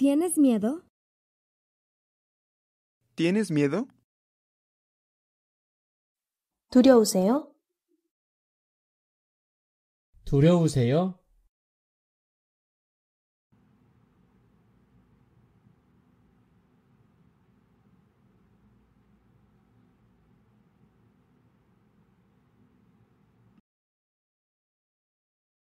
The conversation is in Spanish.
Tienes miedo. Tienes miedo. Tú yo